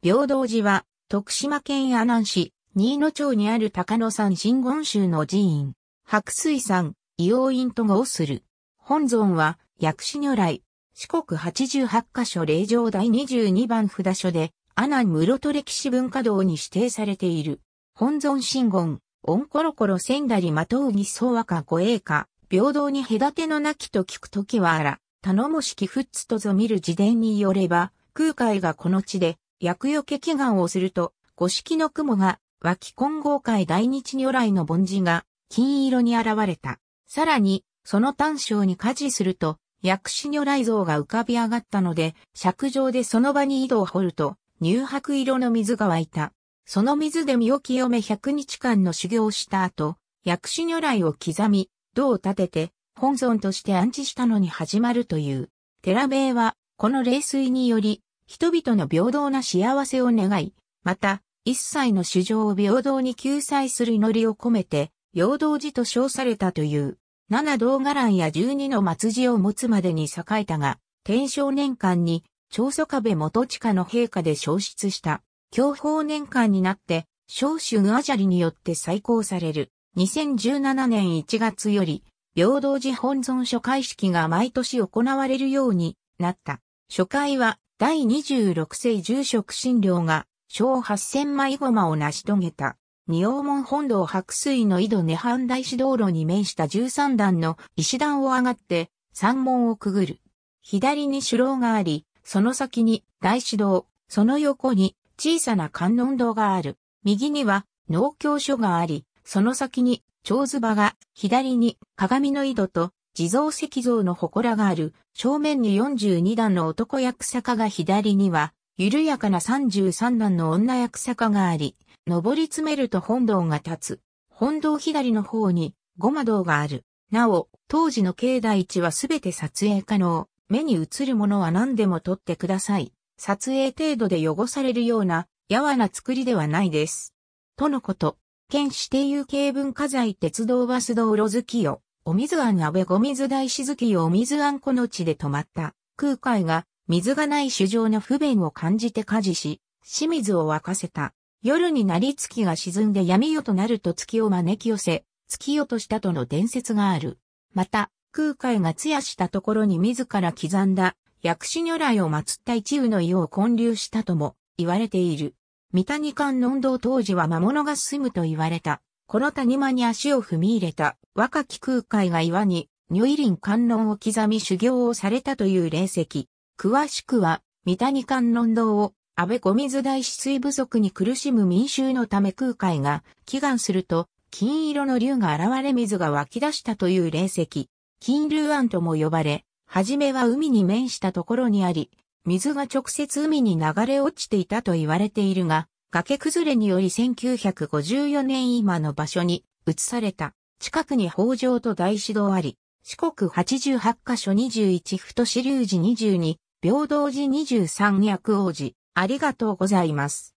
平等寺は、徳島県阿南市、新野町にある高野山真言宗の寺院、白水山、伊王院と号する。本尊は、薬師如来、四国八十八箇所霊場第二十二番札所で、阿南室戸歴史文化道に指定されている。本尊真言、オンコロコロ千だりまとうぎそう和か護衛か、平等に隔てのなきと聞くときはあら、頼もしきふっつとぞ見る自伝によれば、空海がこの地で、薬除け祈願をすると、五色の雲が、脇金剛界大日如来の凡字が、金色に現れた。さらに、その短章に火事すると、薬師如来像が浮かび上がったので、尺上でその場に井戸を掘ると、乳白色の水が湧いた。その水で身を清め百日間の修行をした後、薬師如来を刻み、銅を立てて、本尊として安置したのに始まるという。寺名は、この霊水により、人々の平等な幸せを願い、また、一切の主情を平等に救済する祈りを込めて、陽道寺と称されたという、七道伽藍や十二の末寺を持つまでに栄えたが、天正年間に、長祖壁元地下の陛下で消失した、享保年間になって、小主グアジャリによって再興される、2017年1月より、平等寺本尊初会式が毎年行われるようになった。初回は第26世住職診療が、小8000枚駒を成し遂げた。二王門本堂白水の井戸涅槃大師道路に面した13段の石段を上がって、山門をくぐる。左に主楼があり、その先に大師堂、その横に小さな観音堂がある。右には農協所があり、その先に長図場が、左に鏡の井戸と地蔵石像の祠がある、正面に42段の男役坂が左には、緩やかな33段の女役坂があり、上り詰めると本堂が立つ。本堂左の方に、護摩堂がある。なお、当時の境内地はすべて撮影可能。目に映るものは何でも撮ってください。撮影程度で汚されるような、やわな作りではないです。とのこと。県指定有形文化財鉄道バス道路好きよ。お水庵安倍み水大静月をお水庵この地で止まった空海が水がない主上の不便を感じて家事し、清水を沸かせた。夜になり月が沈んで闇夜となると月を招き寄せ、月夜としたとの伝説がある。また、空海が艶したところに自ら刻んだ薬師如来を祀った一羽の湯を建立したとも言われている。三谷観音堂当時は魔物が住むと言われた。この谷間に足を踏み入れた若き空海が岩に如意林観音を刻み修行をされたという霊石。詳しくは、三谷観音堂を安倍小水大止水不足に苦しむ民衆のため空海が祈願すると、金色の竜が現れ水が湧き出したという霊石。金竜庵とも呼ばれ、はじめは海に面したところにあり、水が直接海に流れ落ちていたと言われているが、崖崩れにより1954年今の場所に移された。近くに北条と大師堂あり、四国88カ所21太支流寺22、平等寺23薬王寺。ありがとうございます。